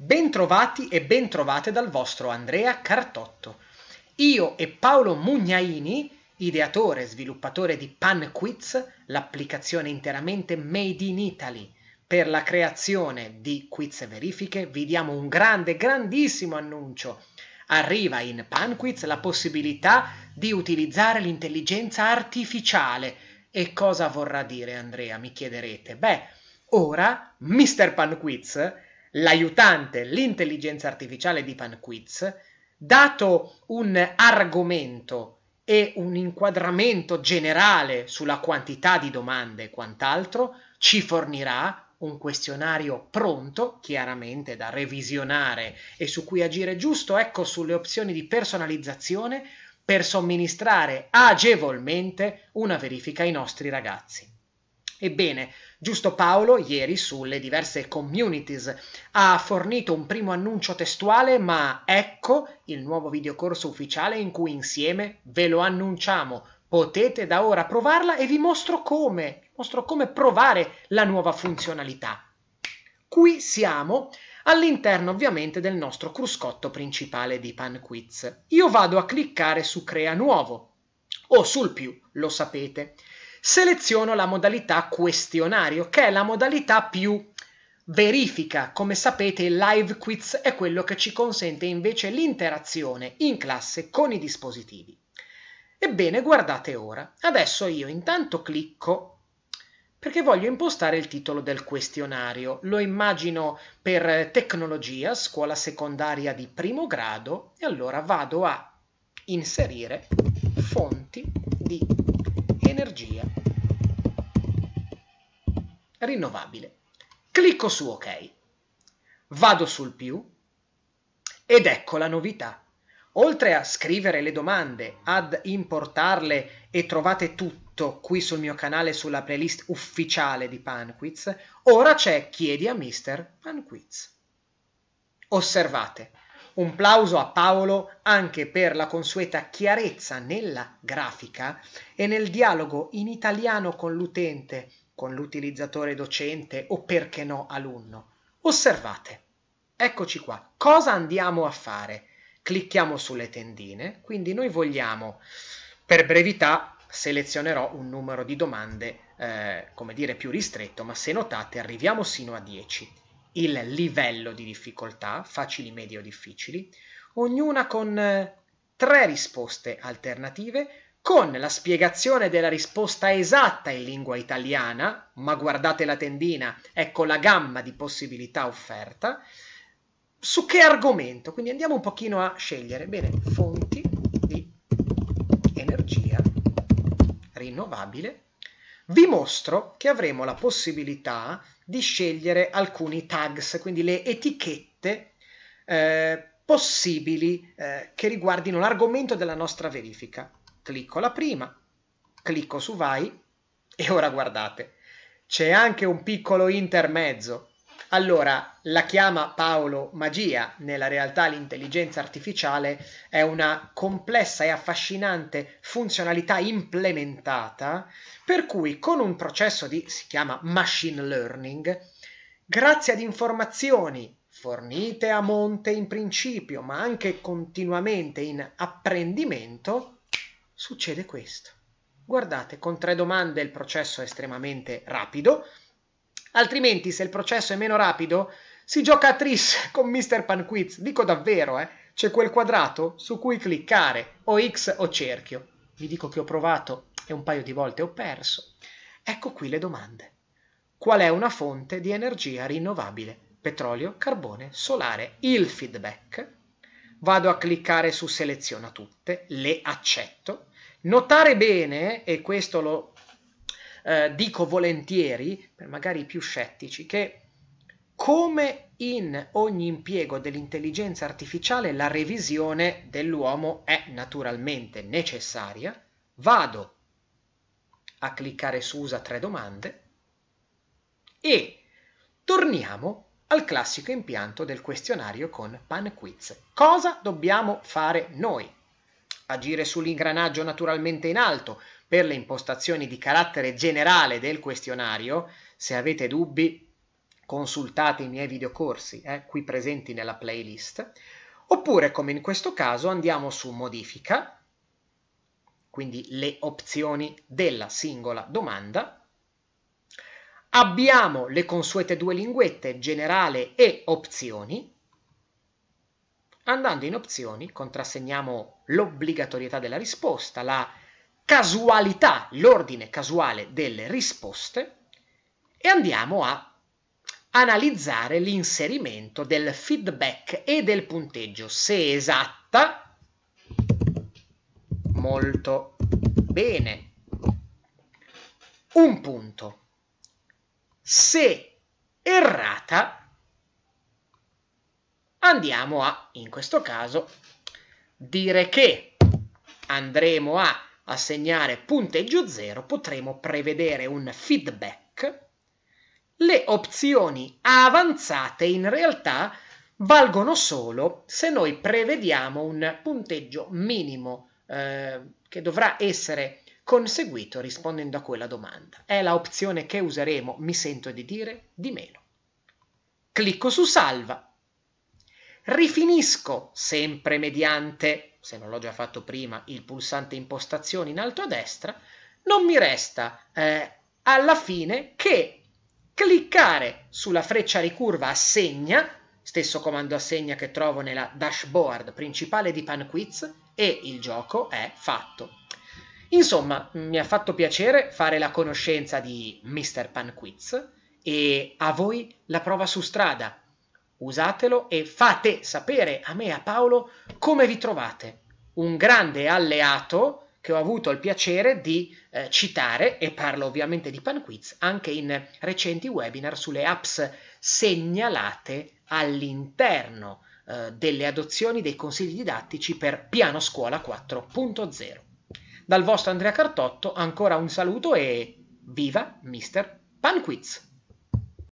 Bentrovati e bentrovate dal vostro Andrea Cartotto. Io e Paolo Mugnaini, ideatore e sviluppatore di PanQuiz, l'applicazione interamente made in Italy per la creazione di quiz e verifiche, vi diamo un grande, grandissimo annuncio. Arriva in PanQuiz la possibilità di utilizzare l'intelligenza artificiale. E cosa vorrà dire Andrea, mi chiederete? Beh, ora Mr. PanQuiz l'aiutante, l'intelligenza artificiale di PanQuiz, dato un argomento e un inquadramento generale sulla quantità di domande e quant'altro, ci fornirà un questionario pronto, chiaramente da revisionare e su cui agire giusto, ecco sulle opzioni di personalizzazione per somministrare agevolmente una verifica ai nostri ragazzi. Ebbene, giusto Paolo ieri sulle diverse communities ha fornito un primo annuncio testuale, ma ecco il nuovo videocorso ufficiale in cui insieme ve lo annunciamo. Potete da ora provarla e vi mostro come, vi mostro come provare la nuova funzionalità. Qui siamo all'interno ovviamente del nostro cruscotto principale di PanQuiz. Io vado a cliccare su Crea nuovo o sul più, lo sapete seleziono la modalità questionario, che è la modalità più verifica. Come sapete, il live quiz è quello che ci consente invece l'interazione in classe con i dispositivi. Ebbene, guardate ora. Adesso io intanto clicco perché voglio impostare il titolo del questionario. Lo immagino per tecnologia, scuola secondaria di primo grado, e allora vado a inserire fonti di energia rinnovabile. Clicco su ok, vado sul più ed ecco la novità. Oltre a scrivere le domande, ad importarle e trovate tutto qui sul mio canale sulla playlist ufficiale di Panquiz, ora c'è Chiedi a Mister Panquiz. Osservate, un plauso a Paolo anche per la consueta chiarezza nella grafica e nel dialogo in italiano con l'utente, con l'utilizzatore docente o perché no alunno. Osservate, eccoci qua, cosa andiamo a fare? Clicchiamo sulle tendine, quindi noi vogliamo, per brevità, selezionerò un numero di domande, eh, come dire, più ristretto, ma se notate arriviamo sino a 10 il livello di difficoltà, facili, medie o difficili, ognuna con eh, tre risposte alternative, con la spiegazione della risposta esatta in lingua italiana, ma guardate la tendina, ecco la gamma di possibilità offerta, su che argomento, quindi andiamo un pochino a scegliere, bene, fonti di energia rinnovabile, vi mostro che avremo la possibilità di scegliere alcuni tags, quindi le etichette eh, possibili eh, che riguardino l'argomento della nostra verifica. Clicco la prima, clicco su vai e ora guardate, c'è anche un piccolo intermezzo allora, la chiama Paolo magia, nella realtà l'intelligenza artificiale è una complessa e affascinante funzionalità implementata per cui con un processo di, si chiama machine learning, grazie ad informazioni fornite a monte in principio, ma anche continuamente in apprendimento, succede questo. Guardate, con tre domande il processo è estremamente rapido, Altrimenti, se il processo è meno rapido, si gioca a tris con Mr. Panquiz. Dico davvero, eh? C'è quel quadrato su cui cliccare, o X o cerchio. Vi dico che ho provato e un paio di volte ho perso. Ecco qui le domande. Qual è una fonte di energia rinnovabile? Petrolio, carbone, solare. Il feedback. Vado a cliccare su seleziona tutte, le accetto. Notare bene, e questo lo eh, dico volentieri, per magari i più scettici, che come in ogni impiego dell'intelligenza artificiale la revisione dell'uomo è naturalmente necessaria, vado a cliccare su usa tre domande e torniamo al classico impianto del questionario con pan quiz. Cosa dobbiamo fare noi? Agire sull'ingranaggio naturalmente in alto, per le impostazioni di carattere generale del questionario. Se avete dubbi, consultate i miei videocorsi eh, qui presenti nella playlist. Oppure, come in questo caso, andiamo su Modifica, quindi le opzioni della singola domanda. Abbiamo le consuete due linguette, generale e opzioni. Andando in opzioni, contrassegniamo l'obbligatorietà della risposta, la casualità, l'ordine casuale delle risposte e andiamo a analizzare l'inserimento del feedback e del punteggio, se esatta, molto bene, un punto, se errata, andiamo a, in questo caso, dire che andremo a assegnare punteggio 0 potremo prevedere un feedback. Le opzioni avanzate in realtà valgono solo se noi prevediamo un punteggio minimo eh, che dovrà essere conseguito rispondendo a quella domanda. È la opzione che useremo, mi sento di dire, di meno. Clicco su salva. Rifinisco sempre mediante se non l'ho già fatto prima, il pulsante impostazioni in alto a destra, non mi resta eh, alla fine che cliccare sulla freccia ricurva assegna, stesso comando assegna che trovo nella dashboard principale di PanQuiz, e il gioco è fatto. Insomma, mi ha fatto piacere fare la conoscenza di Mr. PanQuiz e a voi la prova su strada usatelo e fate sapere a me e a Paolo come vi trovate. Un grande alleato che ho avuto il piacere di eh, citare, e parlo ovviamente di PanQuiz, anche in recenti webinar sulle apps segnalate all'interno eh, delle adozioni dei consigli didattici per Piano Scuola 4.0. Dal vostro Andrea Cartotto ancora un saluto e viva Mr. PanQuiz!